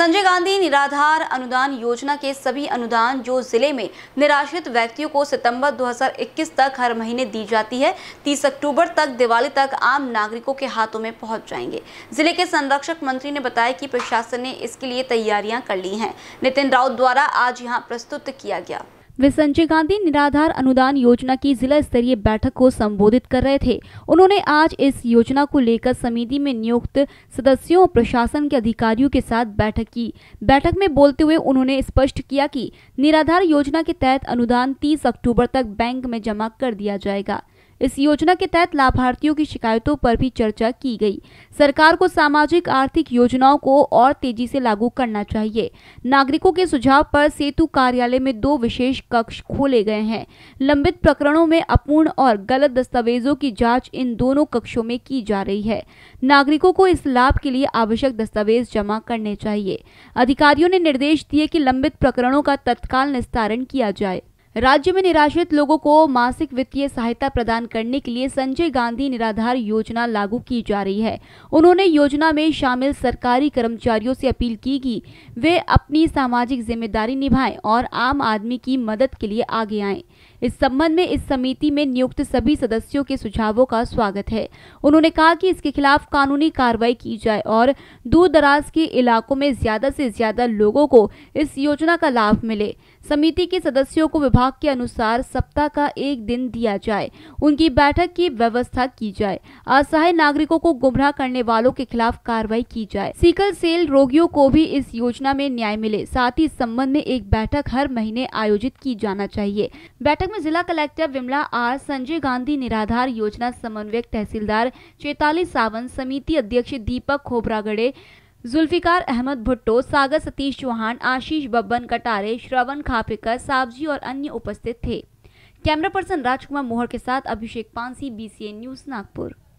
संजय गांधी निराधार अनुदान योजना के सभी अनुदान जो जिले में निराश्रित व्यक्तियों को सितंबर 2021 तक हर महीने दी जाती है 30 अक्टूबर तक दिवाली तक आम नागरिकों के हाथों में पहुंच जाएंगे जिले के संरक्षक मंत्री ने बताया कि प्रशासन ने इसके लिए तैयारियां कर ली हैं नितिन राउत द्वारा आज यहाँ प्रस्तुत किया गया वे संजय गांधी निराधार अनुदान योजना की जिला स्तरीय बैठक को संबोधित कर रहे थे उन्होंने आज इस योजना को लेकर समिति में नियुक्त सदस्यों और प्रशासन के अधिकारियों के साथ बैठक की बैठक में बोलते हुए उन्होंने स्पष्ट किया कि निराधार योजना के तहत अनुदान 30 अक्टूबर तक बैंक में जमा कर दिया जाएगा इस योजना के तहत लाभार्थियों की शिकायतों पर भी चर्चा की गई सरकार को सामाजिक आर्थिक योजनाओं को और तेजी से लागू करना चाहिए नागरिकों के सुझाव पर सेतु कार्यालय में दो विशेष कक्ष खोले गए हैं लंबित प्रकरणों में अपूर्ण और गलत दस्तावेजों की जाँच इन दोनों कक्षों में की जा रही है नागरिकों को इस लाभ के लिए आवश्यक दस्तावेज जमा करने चाहिए अधिकारियों ने निर्देश दिए की लंबित प्रकरणों का तत्काल निस्तारण किया जाए राज्य में निराश्रित लोगों को मासिक वित्तीय सहायता प्रदान करने के लिए संजय गांधी निराधार योजना लागू की जा रही है उन्होंने योजना में शामिल सरकारी कर्मचारियों से अपील की कि वे अपनी सामाजिक जिम्मेदारी निभाएं और आम आदमी की मदद के लिए आगे आएं इस संबंध में इस समिति में नियुक्त सभी सदस्यों के सुझावों का स्वागत है उन्होंने कहा कि इसके खिलाफ कानूनी कार्रवाई की जाए और दूर दराज के इलाकों में ज्यादा से ज्यादा लोगों को इस योजना का लाभ मिले समिति के सदस्यों को विभाग के अनुसार सप्ताह का एक दिन दिया जाए उनकी बैठक की व्यवस्था की जाए असहाय नागरिकों को गुमराह करने वालों के खिलाफ कार्रवाई की जाए सिकल सेल रोगियों को भी इस योजना में न्याय मिले साथ ही इस संबंध में एक बैठक हर महीने आयोजित की जाना चाहिए बैठक बैठक में जिला कलेक्टर विमला आर संजय गांधी निराधार योजना समन्वयक तहसीलदार चैताली सावन समिति अध्यक्ष दीपक खोबरागड़े जुल्फिकार अहमद भुट्टो सागर सतीश चौहान आशीष बब्बन कटारे श्रवण खापेकर सावजी और अन्य उपस्थित थे कैमरा पर्सन राजकुमार मोहर के साथ अभिषेक पांसी बीसीए न्यूज नागपुर